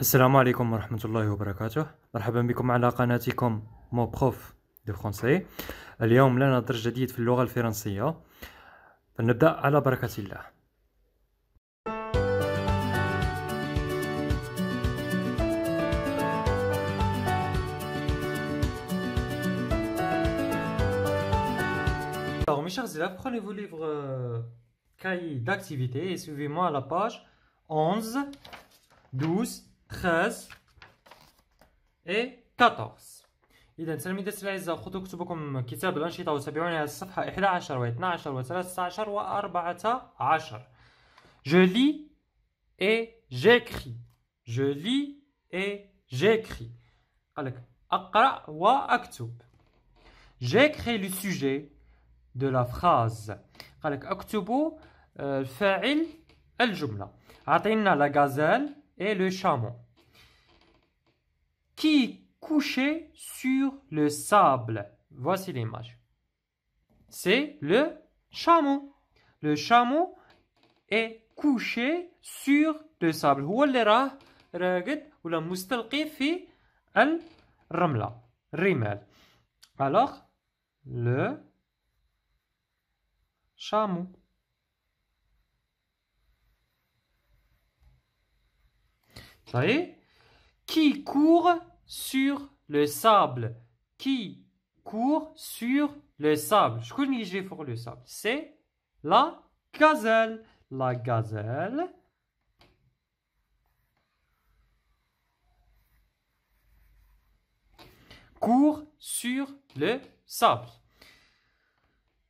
السلام عليكم ورحمة الله وبركاته مرحبا بكم على قناتكم مو بخوف دو فرونسي اليوم لنا درس جديد في اللغة الفرنسية فلنبدأ على بركة الله Alors mes chers élèves, prenez vos livres euh, cahiers d'activité et suivez-moi à la page 11, 12 13 اي 14 اذا تلاميذ الاعزاء خذوا كتبكم كتاب الانشطه وتابعوني على الصفحه 11 و 12 و 13 و 14 Je lis et j'écris. Je lis et j'écris. قالك اقرا واكتب. J'écris le sujet de la phrase. قالك اكتبوا آه، الفاعل الجمله. عطينا لا غازال et le chameau. qui sur le sable. Voici l'image. C'est le chameau. Le chameau est couché sur le sable. هو la راقد ولا مستلقي في الرملة. الرمال. Alors, le chameau. Ça y est, qui court sur le sable, qui court sur le sable. Je connais pour le sable. C'est la gazelle. La gazelle. court sur le sable.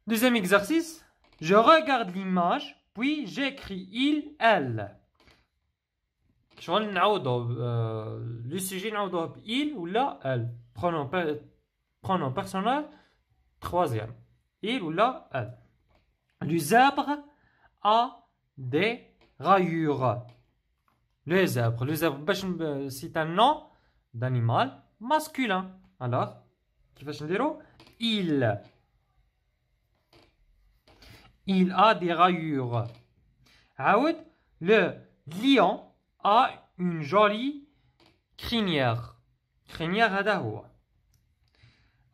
Deuxième exercice, je regarde l'image, puis j'écris il, elle. Le sujet il ou la elle. Prenons le Troisième il ou la elle. Le zèbre a des rayures. Le zèbre. Le zèbre, c'est un nom d'animal masculin. Alors, il a des rayures. Le lion a une jolie crinière. Crinière à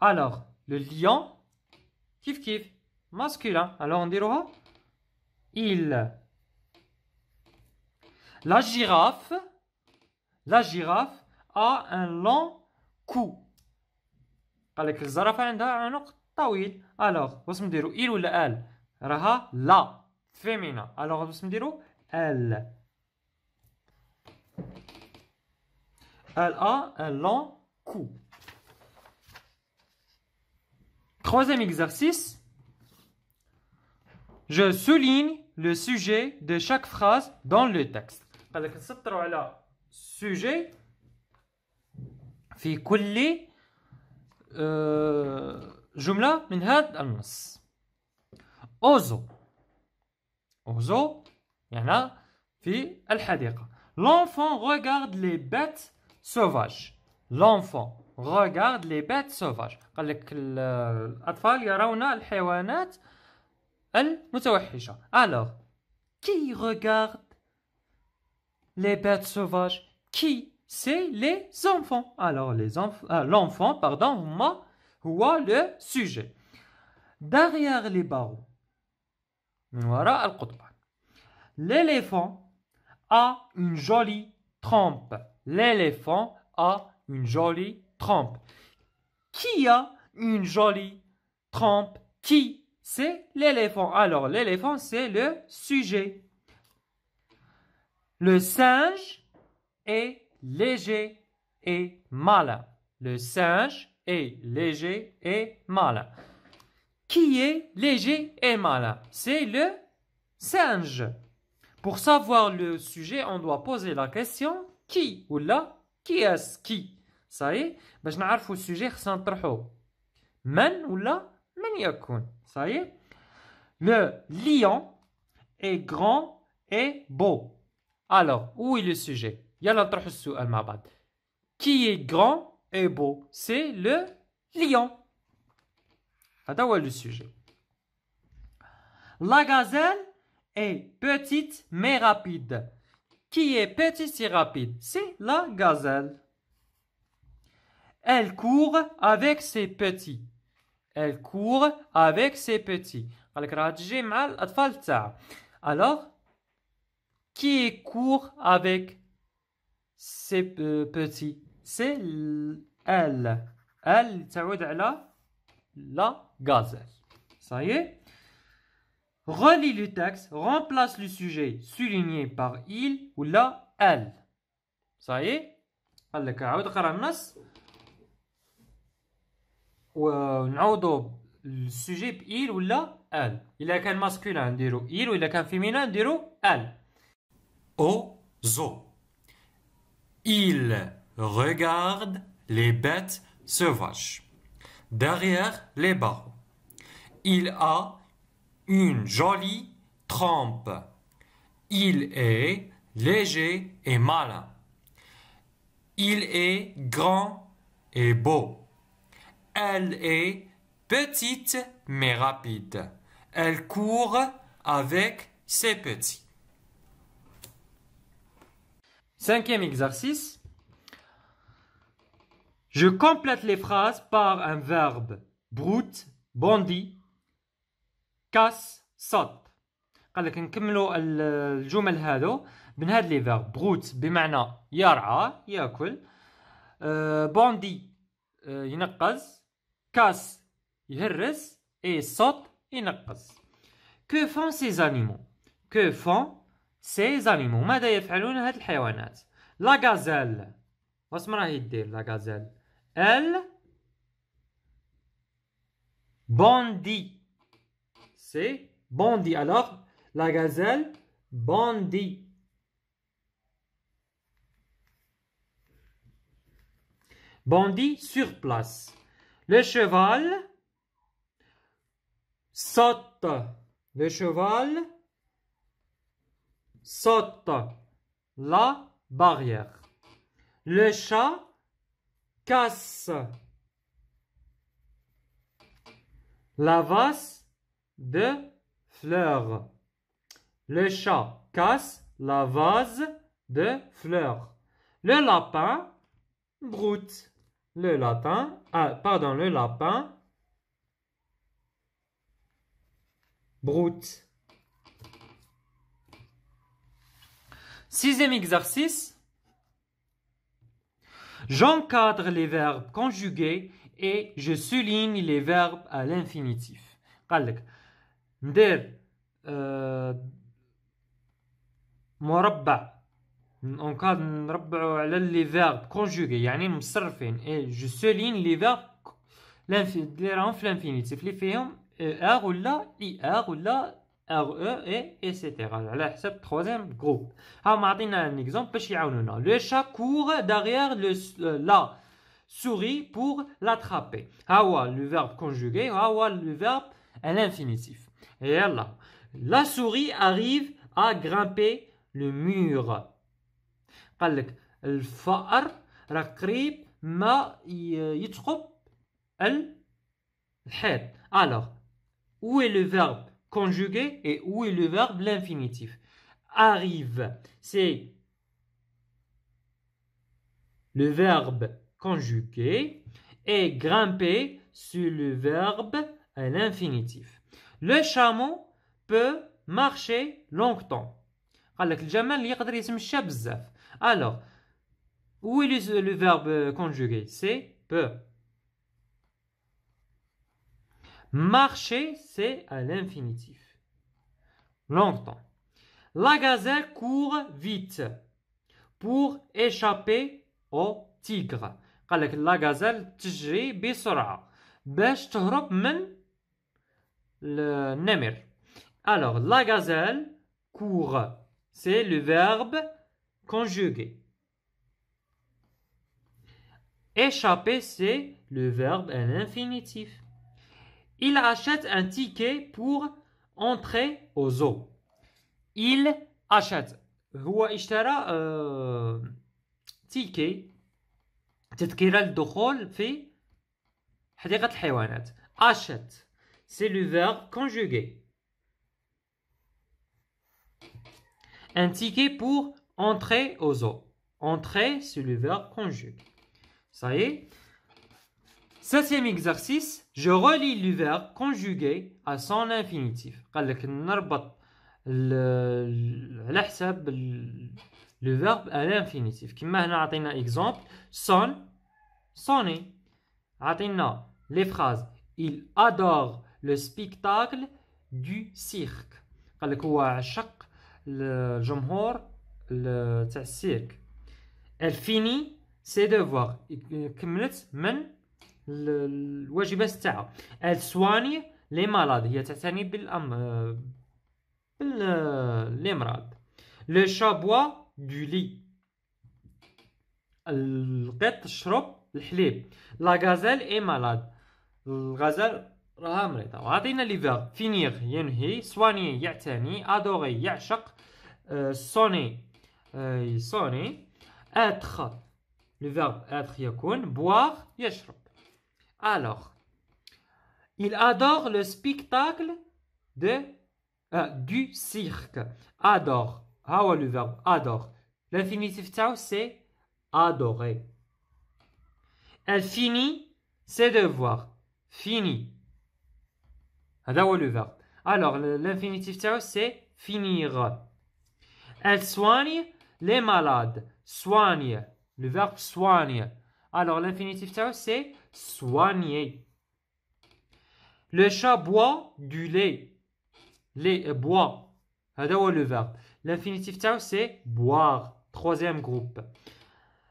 Alors, le lion, kif kif, masculin. Alors on dira il. La girafe, la girafe a un long cou. Avec le الزرافة عندها عنق طويل. Alors, واش نديرو il ou elle؟ Raha la, féminin. Alors me direz elle. Elle a un long coup Troisième exercice. Je souligne le sujet de chaque phrase dans le texte. قالك نسطروا sujet في كل جملة من هذا النص. Ozo أوزو يعني في الحديقة. L'enfant regarde les bêtes sauvages. L'enfant regarde les bêtes sauvages. Euh, Alors, qui regarde les bêtes sauvages Qui C'est les enfants. Alors, les euh, l'enfant, pardon, moi, هو le sujet. Derrière les barreaux. L'éléphant une jolie trempe. L'éléphant a une jolie trempe. Qui a une jolie trempe Qui C'est l'éléphant. Alors l'éléphant, c'est le sujet. Le singe est léger et malin. Le singe est léger et malin. Qui est léger et malin C'est le singe. Pour savoir le sujet, on doit poser la question qui ou là, qui est-ce qui Ça y est, باش sujet السوجي خصنا Men Ça y est. Le lion est grand et beau. Alors, où est le sujet يلا نطرحوا السؤال مع بعض. Qui est grand et beau C'est le lion. هذا le sujet. La gazelle est petite mais rapide. Qui est petite et rapide C'est la gazelle. Elle court avec ses petits. Elle court avec ses petits. Alors, qui court avec ses euh, petits C'est elle. Elle, ça la gazelle. Ça y est Relis le texte, remplace le sujet souligné par il ou la elle. Ça y est Allez, on va le euh, On va le sujet il ou la elle. Il a masculin, on dit il ou il féminin, on dit elle. O, zo. Il regarde les bêtes sauvages derrière les barreaux. Il a une jolie trompe. Il est léger et malin. Il est grand et beau. Elle est petite mais rapide. Elle court avec ses petits. Cinquième exercice. Je complète les phrases par un verbe brut, bondi كاس صد قال لك نكملوا الجمل هذو من هاد لي فيرب بغوت بمعنى يرعى ياكل أه، بوندي أه، ينقز كاس يهرس اي صوت ينقز كو فون سي زانيمو كو فون سي زانيمو ماذا يفعلون هاد الحيوانات لا غازال واش راهي دير لا غازال ال بوندي C'est bondit. Alors, la gazelle bandit. Bandit sur place. Le cheval saute. Le cheval saute la barrière. Le chat casse la vase de fleurs. Le chat casse la vase de fleurs. Le lapin broute. Le lapin... ah, pardon, le lapin broute. Sixième exercice. J'encadre les verbes conjugués et je souligne les verbes à l'infinitif. Dès, on on rabat les verbes conjugué c'est-à-dire, et je souligne les en Les etc. le troisième groupe. un exemple Le chat court derrière euh, la souris pour l'attraper. le verbe conjugué l'infinitif. Et La souris arrive à grimper le mur. Euh, Alors, où est le verbe conjugué et où est le verbe l'infinitif Arrive, c'est le verbe conjugué et grimper sur le verbe l'infinitif. Le chameau peut marcher longtemps. Alors, où est le verbe conjugué C'est peut. Marcher, c'est à l'infinitif. Longtemps. La gazelle court vite pour échapper au tigre. La gazelle تجري بسرعة باش تهرب le nemir. Alors, la gazelle court. C'est le verbe conjugué. Échapper, c'est le verbe en infinitif. Il achète un ticket pour entrer au zoo. Il achète. هو euh, ticket' c'est le verbe conjugué. Un ticket pour entrer aux eaux. Entrer, c'est le verbe conjugué. Ça y est. Septième exercice, je relis le verbe conjugué à son infinitif. le verbe à l'infinitif. Comme on a exemple, son, sonner. les phrases. Il adore لو سبيكتاكل دو سيرك قال لك هو عشق الجمهور تاع السيرك الفيني سي دوفوار كملت من الواجبات تاعها السواني لي مالاد هي تعتني بالام بالامراض لو شابوا دو لي القط شرب الحليب لا غازال اي مالاد الغزال rahmetta wa tinna le verbe finir yenhi swan yatani adorer ya'shaq e, soni e, soni ath le verbe ath yakun boire yashrab alors il adore le spectacle de euh, du cirque adore hawa ah le verbe adore l'infinitif ça c'est adorer l'infini c'est de voir Fini. Ah, ben, Alors, l'infinitif c'est finir. Elle soigne les malades. Soigne. Le verbe soigne. Alors, l'infinitif c'est soigner. Le chat boit du lait. Lait et euh, boit. Ah, ben, le verbe. L'infinitif c'est boire. Troisième groupe.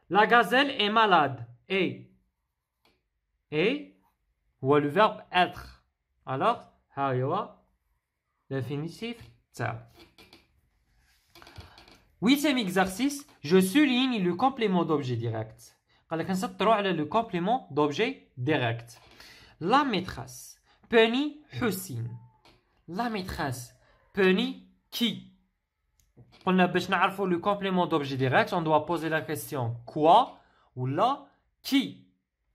La gazelle est malade. Et. Et. Ou le verbe être. Alors, ها هو l'infinitif ça. Huitième exercice, je souligne le complément d'objet direct. Le complément d'objet direct. La maîtresse, Penny Hussein. La maîtresse, Penny qui On a le complément d'objet direct, on doit poser la question quoi ou la qui.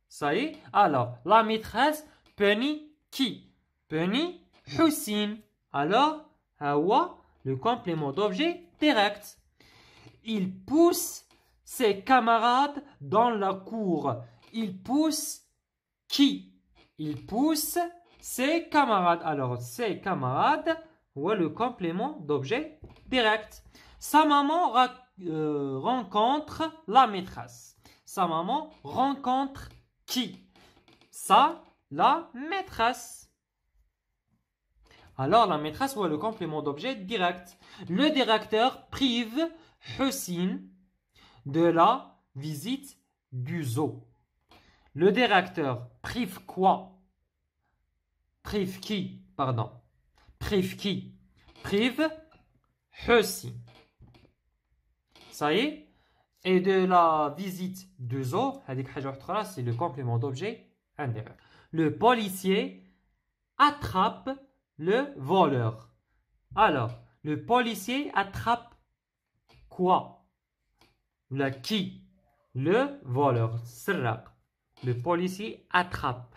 Ça y est Alors, la maîtresse, Penny qui Penny, Hussein. Alors, Hawa, le complément d'objet direct. Il pousse ses camarades dans la cour. Il pousse qui Il pousse ses camarades. Alors, ses camarades, ou le complément d'objet direct. Sa maman euh, rencontre la maîtresse. Sa maman rencontre qui Ça, la maîtresse alors la maîtresse voit le complément d'objet direct. Le directeur prive Hussein de la visite du zoo. Le directeur prive quoi Prive qui Pardon. Prive qui Prive Hussein. Ça y est Et de la visite du zoo, c'est le complément d'objet indirect. Le policier attrape le voleur. Alors, le policier attrape quoi La qui Le voleur. Le policier attrape.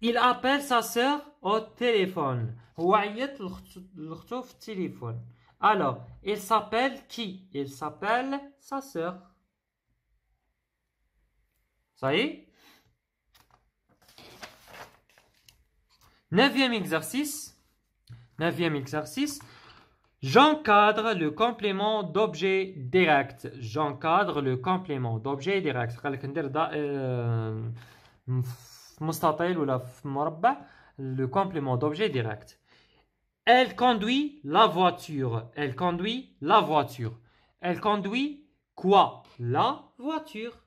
Il appelle sa soeur au téléphone. téléphone. Alors, il s'appelle qui Il s'appelle sa soeur. Ça y est Neuvième exercice. Neuvième exercice. J'encadre le complément d'objet direct. J'encadre le complément d'objet direct. Euh, le complément d'objet direct. Elle conduit la voiture. Elle conduit la voiture. Elle conduit quoi La voiture.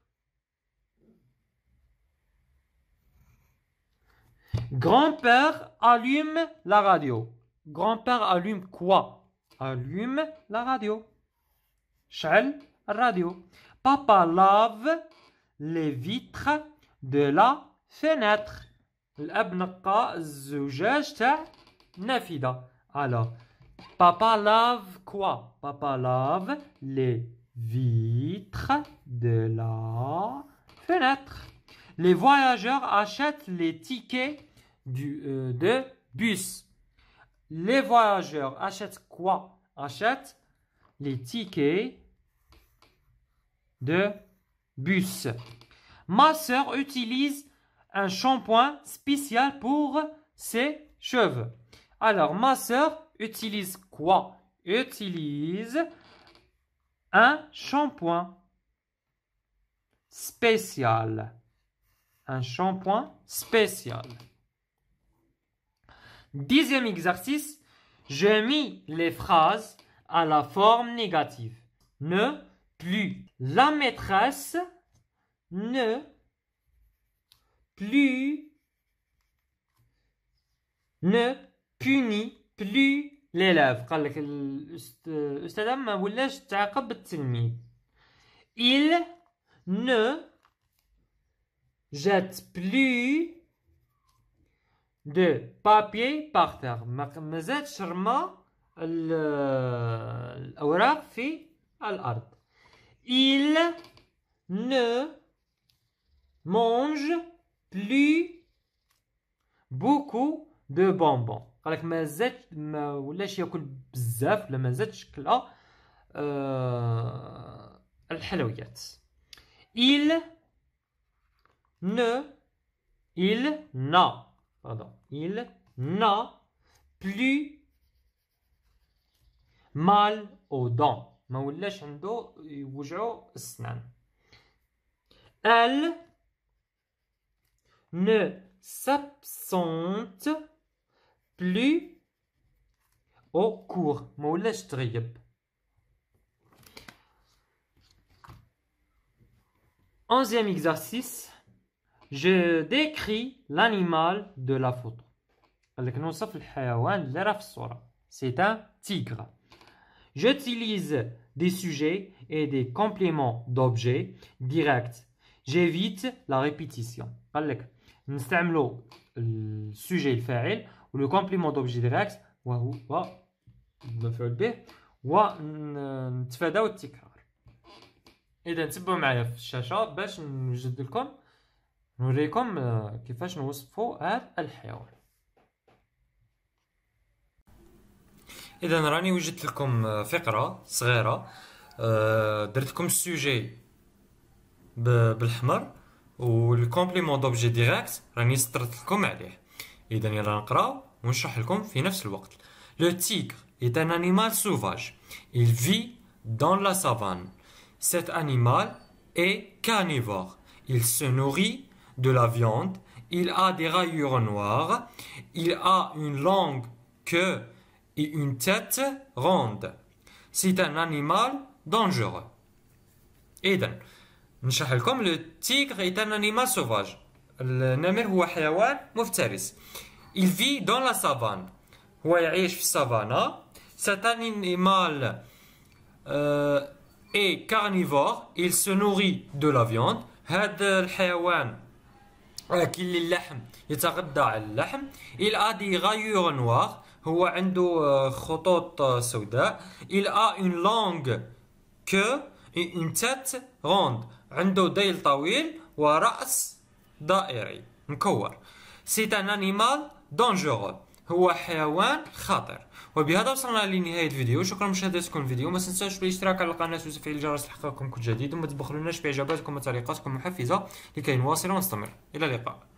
Grand-père allume la radio. Grand-père allume quoi Allume la radio. Chal radio. Papa lave les vitres de la fenêtre. Alors, papa lave quoi Papa lave les vitres de la fenêtre les voyageurs achètent les tickets euh, de bus. Les voyageurs achètent quoi Achètent les tickets de bus. Ma sœur utilise un shampoing spécial pour ses cheveux. Alors, ma sœur utilise quoi Utilise un shampoing spécial un shampoing spécial. Dixième exercice, j'ai mis les phrases à la forme négative. Ne plus. La maîtresse ne plus ne punit plus l'élève. Euh, euh, Il ne jette plus de papier par terre. Mais Il ne mange plus beaucoup de bonbons. Je ne mange plus beaucoup de bonbons. Je il ne, il n'a, pardon, il n'a plus mal aux dents. ما ولاش عنده يوجعوا snan. Elle ne s'absente plus au cours. ما tripe. Onzième exercice je décris l'animal de la photo. C'est un tigre. J'utilise des sujets et des compléments d'objets directs. J'évite la répétition. Nous sommes le sujet fait ou le complément d'objet direct. Et d'un petit peu, je vous نوريكم آه، كيفاش نوصفوا هذا الحيوان اذا راني وجدت لكم آه، فقره صغيره آه، درت لكم السوجي بالحمر والكومبليمون دوبجي ديريكت راني سطرت لكم عليه اذا يلا نقراو ونشرح لكم في نفس الوقت لو تيغ est un animal sauvage il vit dans la savane cet animal est carnivore il se nourrit de la viande, il a des rayures noires, il a une longue queue et une tête ronde. C'est un animal dangereux. et نشرح le tigre est un animal sauvage. Il vit dans la savane. هو Cet animal euh, est carnivore. Il se nourrit de la viande. كل اللحم يتغذى على اللحم إل أ دي غايور نواغ هو عنده آه، خطوط آه، سوداء إل أ اون لونغ كو اون تات روند عنده ديل طويل وراس دائري مكور سي ان انيمال دونجورو هو حيوان خطر وبهذا وصلنا لنهايه الفيديو شكرا مشاهدتكم الفيديو ما تنساوش بالاشتراك على القناه وتفعيل الجرس ليحققكم كل جديد وما تبخلوناش باعجاباتكم وتعليقاتكم المحفزه لكي نواصل ونستمر الى اللقاء